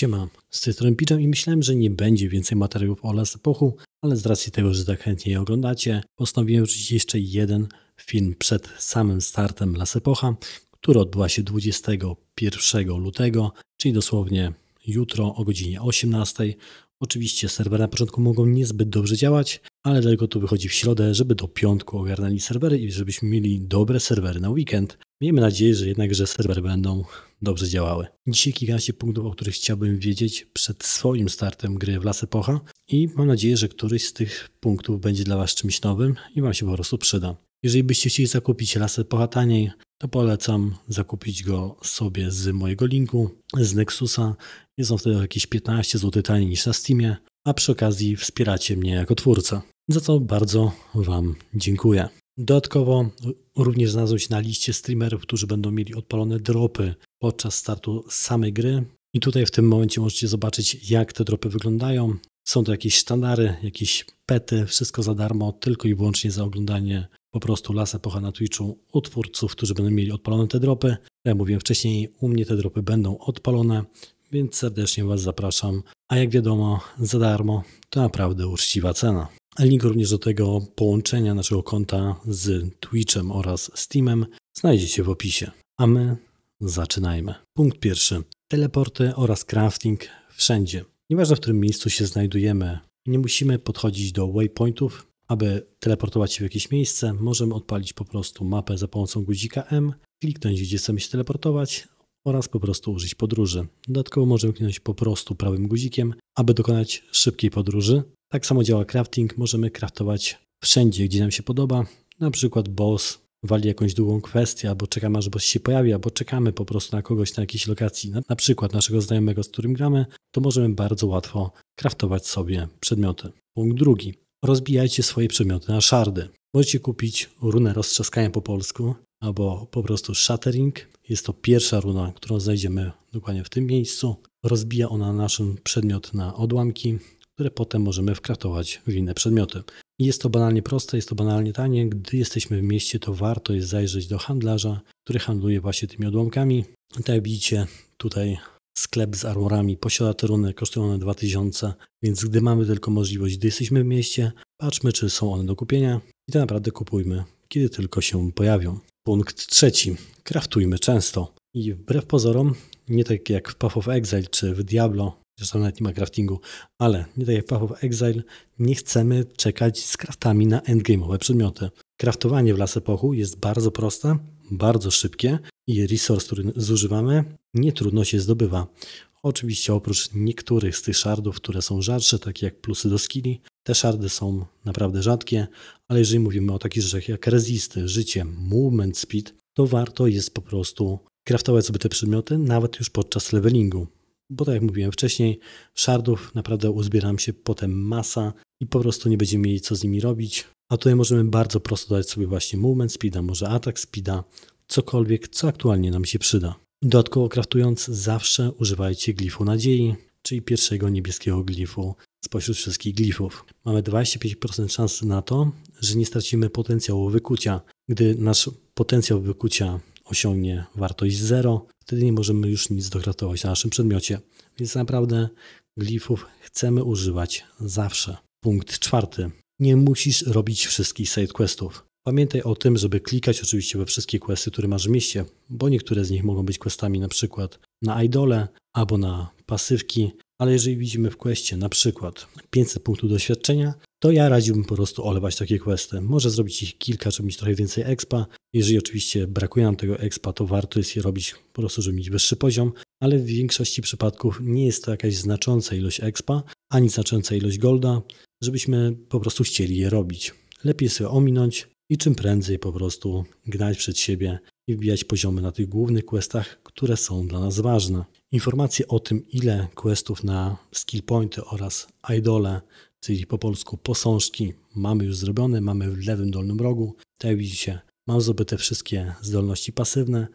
Siema, z tytułem strony Pidżam i myślałem, że nie będzie więcej materiałów o Las Epochu, ale z racji tego, że tak chętnie je oglądacie, postanowiłem wrzucić jeszcze jeden film przed samym startem Las Epocha, który odbyła się 21 lutego, czyli dosłownie jutro o godzinie 18. Oczywiście serwery na początku mogą niezbyt dobrze działać, ale dlatego tu wychodzi w środę, żeby do piątku ogarnęli serwery i żebyśmy mieli dobre serwery na weekend. Miejmy nadzieję, że jednakże serwery będą dobrze działały. Dzisiaj kilkanaście punktów, o których chciałbym wiedzieć przed swoim startem gry w Las Epocha i mam nadzieję, że któryś z tych punktów będzie dla Was czymś nowym i Wam się po prostu przyda. Jeżeli byście chcieli zakupić Las Epocha taniej, to polecam zakupić go sobie z mojego linku, z Nexusa. Jest on wtedy jakieś 15 zł taniej niż na Steamie, a przy okazji wspieracie mnie jako twórca. za co bardzo Wam dziękuję. Dodatkowo również znalazłem się na liście streamerów, którzy będą mieli odpalone dropy podczas startu samej gry. I tutaj w tym momencie możecie zobaczyć, jak te dropy wyglądają. Są to jakieś sztandary, jakieś pety, wszystko za darmo, tylko i wyłącznie za oglądanie po prostu Lasa Pocha na Twitchu u twórców, którzy będą mieli odpalone te dropy. Jak mówiłem wcześniej, u mnie te dropy będą odpalone, więc serdecznie Was zapraszam. A jak wiadomo, za darmo to naprawdę uczciwa cena. Link również do tego połączenia naszego konta z Twitchem oraz Steamem znajdziecie w opisie. A my zaczynajmy. Punkt pierwszy. Teleporty oraz crafting wszędzie. Nieważne w którym miejscu się znajdujemy, nie musimy podchodzić do waypointów, aby teleportować się w jakieś miejsce, możemy odpalić po prostu mapę za pomocą guzika M, kliknąć gdzie chcemy się teleportować oraz po prostu użyć podróży. Dodatkowo możemy kliknąć po prostu prawym guzikiem, aby dokonać szybkiej podróży. Tak samo działa crafting, możemy craftować wszędzie, gdzie nam się podoba. Na przykład boss wali jakąś długą kwestię, albo czekamy aż boss się pojawi, albo czekamy po prostu na kogoś na jakiejś lokacji, na, przykład naszego znajomego, z którym gramy, to możemy bardzo łatwo craftować sobie przedmioty. Punkt drugi rozbijajcie swoje przedmioty na szardy. Możecie kupić runę roztrzaskania po polsku albo po prostu shattering. Jest to pierwsza runa, którą znajdziemy dokładnie w tym miejscu. Rozbija ona nasz przedmiot na odłamki, które potem możemy wkratować w inne przedmioty. Jest to banalnie proste, jest to banalnie tanie. Gdy jesteśmy w mieście, to warto jest zajrzeć do handlarza, który handluje właśnie tymi odłamkami. Tak jak widzicie, tutaj sklep z armorami posiada te runy, kosztują one 2000, więc gdy mamy tylko możliwość, gdy jesteśmy w mieście, patrzmy czy są one do kupienia i tak naprawdę kupujmy, kiedy tylko się pojawią. Punkt trzeci. Kraftujmy często. I wbrew pozorom, nie tak jak w Path of Exile czy w Diablo, zresztą nawet nie ma craftingu, ale nie tak jak w Path of Exile, nie chcemy czekać z kraftami na endgame'owe przedmioty. Kraftowanie w Lasy pochu jest bardzo proste, bardzo szybkie i resurs, który zużywamy, nie trudno się zdobywa. Oczywiście oprócz niektórych z tych shardów, które są rzadsze, takie jak plusy do skilli, te szardy są naprawdę rzadkie, ale jeżeli mówimy o takich rzeczach jak resisty, życie, movement speed, to warto jest po prostu kraftować sobie te przedmioty nawet już podczas levelingu. Bo tak jak mówiłem wcześniej, szardów naprawdę uzbieram się potem masa i po prostu nie będziemy mieli co z nimi robić. A tutaj możemy bardzo prosto dać sobie właśnie movement speeda, może atak speeda, cokolwiek, co aktualnie nam się przyda. Dodatkowo kraftując zawsze używajcie glifu nadziei, czyli pierwszego niebieskiego glifu spośród wszystkich glifów. Mamy 25% szansy na to, że nie stracimy potencjału wykucia. Gdy nasz potencjał wykucia osiągnie wartość 0, wtedy nie możemy już nic dokratować na naszym przedmiocie. Więc naprawdę glifów chcemy używać zawsze. Punkt czwarty. Nie musisz robić wszystkich sidequestów. Pamiętaj o tym, żeby klikać oczywiście we wszystkie questy, które masz w mieście, bo niektóre z nich mogą być questami na przykład na idole albo na pasywki, ale jeżeli widzimy w questie na przykład 500 punktów doświadczenia, to ja radziłbym po prostu olewać takie questy. Może zrobić ich kilka, żeby mieć trochę więcej expa. Jeżeli oczywiście brakuje nam tego expa, to warto jest je robić po prostu, żeby mieć wyższy poziom, ale w większości przypadków nie jest to jakaś znacząca ilość expa, ani znacząca ilość golda, żebyśmy po prostu chcieli je robić. Lepiej sobie ominąć, i czym prędzej po prostu gnać przed siebie i wbijać poziomy na tych głównych questach, które są dla nas ważne. Informacje o tym, ile questów na skill pointy oraz idole, czyli po polsku posążki, mamy już zrobione, mamy w lewym dolnym rogu. Tak jak widzicie, mam zdobyte wszystkie zdolności pasywne,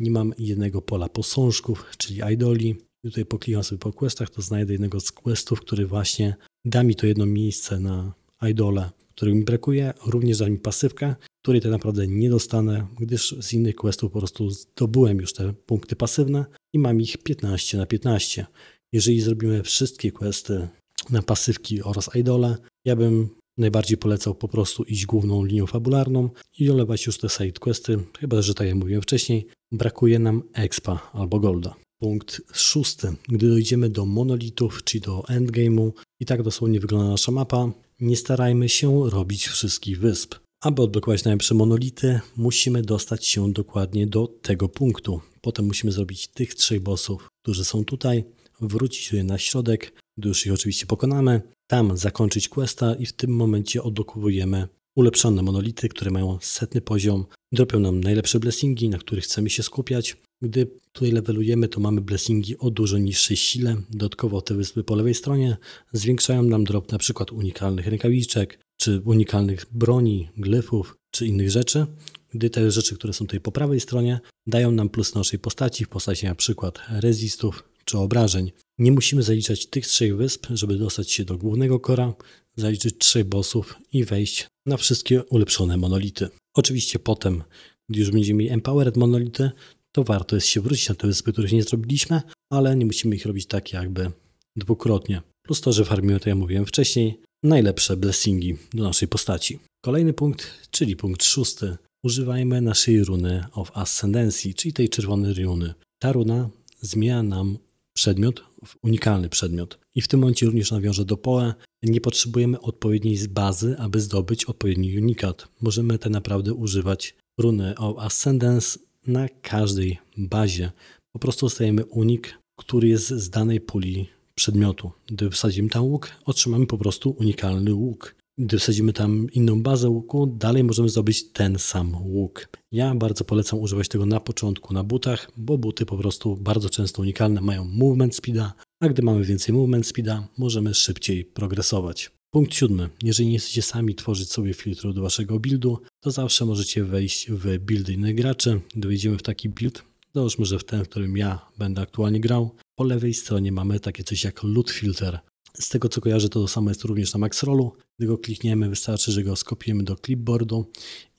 nie mam jednego pola posążków, czyli idoli. Tutaj poklikam sobie po questach, to znajdę jednego z questów, który właśnie da mi to jedno miejsce na idole których mi brakuje, również za mi pasywkę, której tak naprawdę nie dostanę, gdyż z innych questów po prostu zdobyłem już te punkty pasywne i mam ich 15 na 15. Jeżeli zrobimy wszystkie questy na pasywki oraz idole, ja bym najbardziej polecał po prostu iść główną linią fabularną i olewać już te side questy, chyba że tak jak mówiłem wcześniej, brakuje nam expa albo golda. Punkt szósty. Gdy dojdziemy do monolitów, czy do endgame'u, i tak dosłownie wygląda nasza mapa. Nie starajmy się robić wszystkich wysp. Aby odblokować najlepsze monolity, musimy dostać się dokładnie do tego punktu. Potem musimy zrobić tych trzech bossów, którzy są tutaj, wrócić tutaj na środek, gdy już ich oczywiście pokonamy, tam zakończyć questa i w tym momencie odblokowujemy ulepszone monolity, które mają setny poziom, dropią nam najlepsze blessingi, na których chcemy się skupiać, gdy tutaj levelujemy, to mamy blessingi o dużo niższej sile. Dodatkowo te wyspy po lewej stronie zwiększają nam drop na przykład unikalnych rękawiczek, czy unikalnych broni, glyfów, czy innych rzeczy. Gdy te rzeczy, które są tutaj po prawej stronie, dają nam plus naszej postaci, w postaci na przykład rezistów czy obrażeń. Nie musimy zaliczać tych trzech wysp, żeby dostać się do głównego kora, zaliczyć trzech bossów i wejść na wszystkie ulepszone monolity. Oczywiście potem, gdy już będziemy mieli Empowered monolity, to warto jest się wrócić na te wyspy, których nie zrobiliśmy, ale nie musimy ich robić tak jakby dwukrotnie. Plus to, że farmimy, to tak ja mówiłem wcześniej, najlepsze blessingi do naszej postaci. Kolejny punkt, czyli punkt szósty. Używajmy naszej runy of Ascendancy, czyli tej czerwonej runy. Ta runa zmienia nam przedmiot w unikalny przedmiot. I w tym momencie również nawiążę do Poe. Nie potrzebujemy odpowiedniej bazy, aby zdobyć odpowiedni unikat. Możemy tak naprawdę używać runy of Ascendance na każdej bazie. Po prostu dostajemy unik, który jest z danej puli przedmiotu. Gdy wsadzimy tam łuk, otrzymamy po prostu unikalny łuk. Gdy wsadzimy tam inną bazę łuku, dalej możemy zdobyć ten sam łuk. Ja bardzo polecam używać tego na początku na butach, bo buty po prostu bardzo często unikalne mają movement speeda, a gdy mamy więcej movement speeda, możemy szybciej progresować. Punkt siódmy. Jeżeli nie chcecie sami tworzyć sobie filtru do waszego buildu, to zawsze możecie wejść w buildy innych graczy. Gdy wejdziemy w taki build, załóżmy, że w ten, w którym ja będę aktualnie grał, po lewej stronie mamy takie coś jak loot filter. Z tego co kojarzę, to, to samo jest również na max rollu. Gdy go klikniemy, wystarczy, że go skopiujemy do clipboardu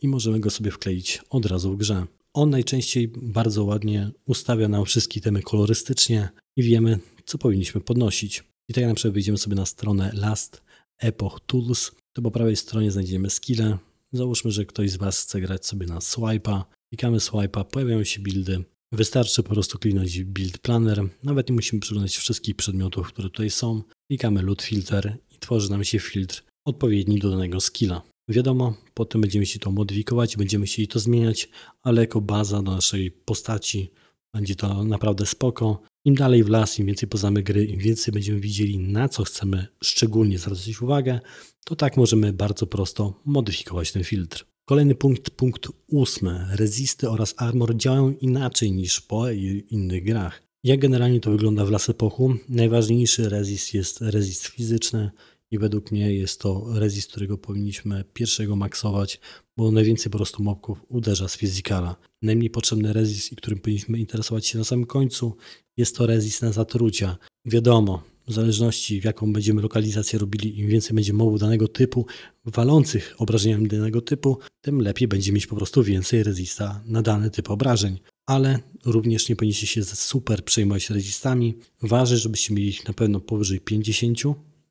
i możemy go sobie wkleić od razu w grze. On najczęściej bardzo ładnie ustawia nam wszystkie temy kolorystycznie i wiemy, co powinniśmy podnosić. I tak jak na przykład sobie na stronę Last Epoch Tools, to po prawej stronie znajdziemy skille, Załóżmy, że ktoś z Was chce grać sobie na swipe'a. Klikamy swipe'a, pojawiają się buildy. Wystarczy po prostu kliknąć build planner. Nawet nie musimy przeglądać wszystkich przedmiotów, które tutaj są. Klikamy loot filter i tworzy nam się filtr odpowiedni do danego skilla. Wiadomo, potem będziemy się to modyfikować, będziemy chcieli to zmieniać, ale jako baza do naszej postaci będzie to naprawdę spoko. Im dalej w las, im więcej poznamy gry, im więcej będziemy widzieli, na co chcemy szczególnie zwrócić uwagę, to tak możemy bardzo prosto modyfikować ten filtr. Kolejny punkt, punkt ósmy. Rezisty oraz armor działają inaczej niż po innych grach. Jak generalnie to wygląda w Las Epochu? Najważniejszy rezist jest rezist fizyczny i według mnie jest to rezist, którego powinniśmy pierwszego maksować, bo najwięcej po prostu mobków uderza z fizykala. Najmniej potrzebny rezist, którym powinniśmy interesować się na samym końcu jest to rezistans zatrucia. Wiadomo, w zależności w jaką będziemy lokalizację robili, im więcej będzie mowy danego typu, walących obrażeniami danego typu, tym lepiej będzie mieć po prostu więcej rezista na dany typ obrażeń. Ale również nie powinniście się super przejmować rezistami. Ważne, żebyście mieli ich na pewno powyżej 50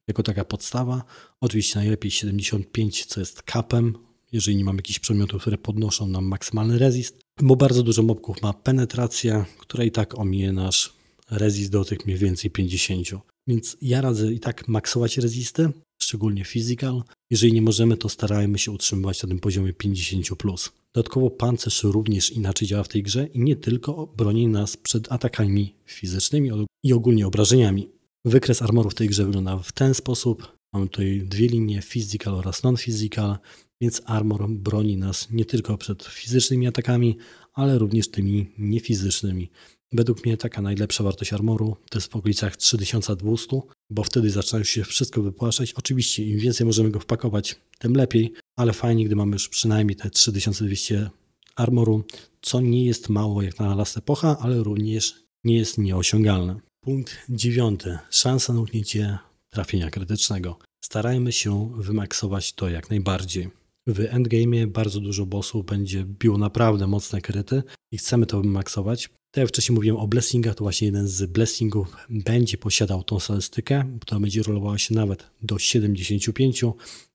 jako taka podstawa. Oczywiście najlepiej 75, co jest kapem, jeżeli nie mamy jakichś przedmiotów, które podnoszą nam maksymalny rezist bo bardzo dużo mopków ma penetrację, która i tak omije nasz rezist do tych mniej więcej 50. Więc ja radzę i tak maksować rezisty, szczególnie physical. Jeżeli nie możemy, to starajmy się utrzymywać na tym poziomie 50+. Plus. Dodatkowo pancerz również inaczej działa w tej grze i nie tylko broni nas przed atakami fizycznymi i ogólnie obrażeniami. Wykres armoru w tej grze wygląda w ten sposób. Mamy tutaj dwie linie, physical oraz non-physical więc Armor broni nas nie tylko przed fizycznymi atakami, ale również tymi niefizycznymi. Według mnie taka najlepsza wartość armoru to jest w okolicach 3200, bo wtedy zaczyna się wszystko wypłaszczać. Oczywiście im więcej możemy go wpakować, tym lepiej, ale fajnie, gdy mamy już przynajmniej te 3200 armoru, co nie jest mało jak na las epocha, ale również nie jest nieosiągalne. Punkt dziewiąty. Szansa na uniknięcie trafienia krytycznego. Starajmy się wymaksować to jak najbardziej w endgame'ie bardzo dużo bossów będzie biło naprawdę mocne kryty i chcemy to maksować. Tak jak wcześniej mówiłem o blessingach, to właśnie jeden z blessingów będzie posiadał tą statystykę, która będzie rolowała się nawet do 75,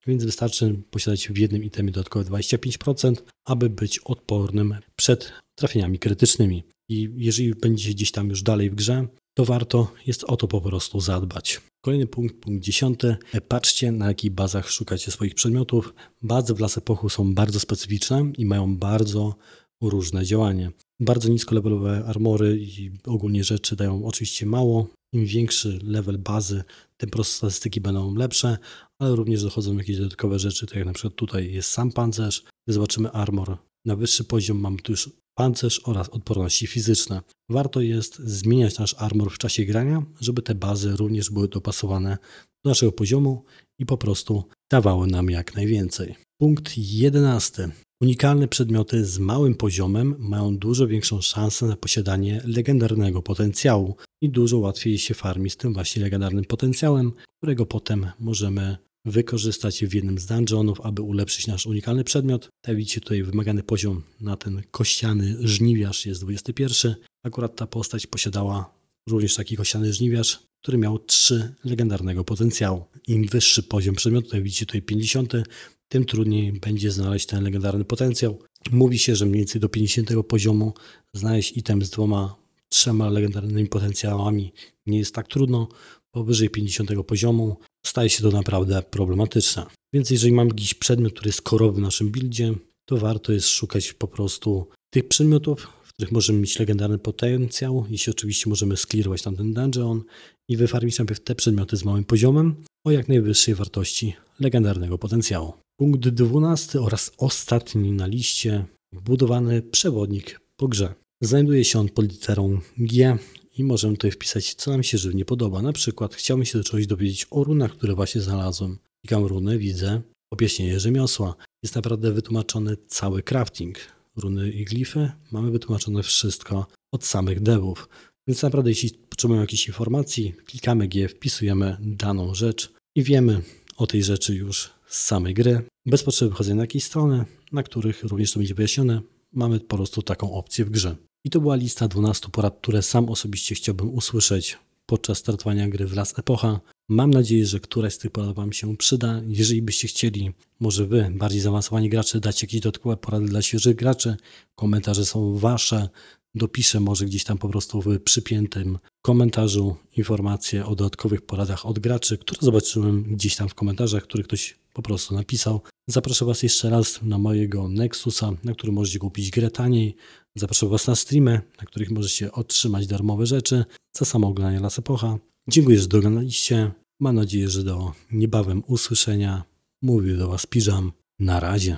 więc wystarczy posiadać w jednym itemie dodatkowe 25%, aby być odpornym przed trafieniami krytycznymi. I jeżeli będzie gdzieś tam już dalej w grze, to warto jest o to po prostu zadbać. Kolejny punkt, punkt dziesiąty. Patrzcie, na jakich bazach szukacie swoich przedmiotów. Bazy w lasach pochu są bardzo specyficzne i mają bardzo różne działanie. Bardzo niskolevelowe armory i ogólnie rzeczy dają oczywiście mało. Im większy level bazy, tym proste statystyki będą lepsze, ale również dochodzą jakieś dodatkowe rzeczy, tak jak na przykład tutaj jest sam pancerz. Zobaczymy armor. Na wyższy poziom mam tu już pancerz oraz odporności fizyczne. Warto jest zmieniać nasz armor w czasie grania, żeby te bazy również były dopasowane do naszego poziomu i po prostu dawały nam jak najwięcej. Punkt 11. Unikalne przedmioty z małym poziomem mają dużo większą szansę na posiadanie legendarnego potencjału i dużo łatwiej się farmi z tym właśnie legendarnym potencjałem, którego potem możemy wykorzystać w jednym z dungeonów, aby ulepszyć nasz unikalny przedmiot. Tak widzicie tutaj wymagany poziom na ten kościany żniwiarz jest 21. Akurat ta postać posiadała również taki kościany żniwiarz, który miał 3 legendarnego potencjału. Im wyższy poziom przedmiotu, jak widzicie tutaj 50, tym trudniej będzie znaleźć ten legendarny potencjał. Mówi się, że mniej więcej do 50 poziomu znaleźć item z dwoma, trzema legendarnymi potencjałami nie jest tak trudno. Powyżej 50 poziomu staje się to naprawdę problematyczne. Więc jeżeli mamy jakiś przedmiot, który jest korowy w naszym buildzie, to warto jest szukać po prostu tych przedmiotów, w których możemy mieć legendarny potencjał, jeśli oczywiście możemy sklirować tamten dungeon i wyfarmić najpierw te przedmioty z małym poziomem o jak najwyższej wartości legendarnego potencjału. Punkt 12 oraz ostatni na liście budowany przewodnik po grze. Znajduje się on pod literą G i możemy tutaj wpisać, co nam się żywnie podoba. Na przykład chciałbym się do czegoś dowiedzieć o runach, które właśnie znalazłem. Klikam runy, widzę objaśnienie rzemiosła. Jest naprawdę wytłumaczony cały crafting. Runy i glify mamy wytłumaczone wszystko od samych devów. Więc naprawdę jeśli potrzebujemy jakiejś informacji, klikamy G, wpisujemy daną rzecz i wiemy o tej rzeczy już z samej gry. Bez potrzeby wchodzenia na jakieś strony, na których również to będzie wyjaśnione, mamy po prostu taką opcję w grze. I to była lista 12 porad, które sam osobiście chciałbym usłyszeć podczas startowania gry w Las Epocha. Mam nadzieję, że któraś z tych porad Wam się przyda. Jeżeli byście chcieli, może Wy, bardziej zaawansowani gracze, dać jakieś dodatkowe porady dla świeżych graczy. Komentarze są Wasze. Dopiszę może gdzieś tam po prostu w przypiętym komentarzu informacje o dodatkowych poradach od graczy, które zobaczyłem gdzieś tam w komentarzach, które ktoś po prostu napisał. Zapraszam Was jeszcze raz na mojego Nexusa, na którym możecie kupić grę taniej. Zapraszam Was na streamy, na których możecie otrzymać darmowe rzeczy za samo oglądanie Las Epocha. Dziękuję, że doglądaliście. Mam nadzieję, że do niebawem usłyszenia. Mówił do Was Piżam. Na razie.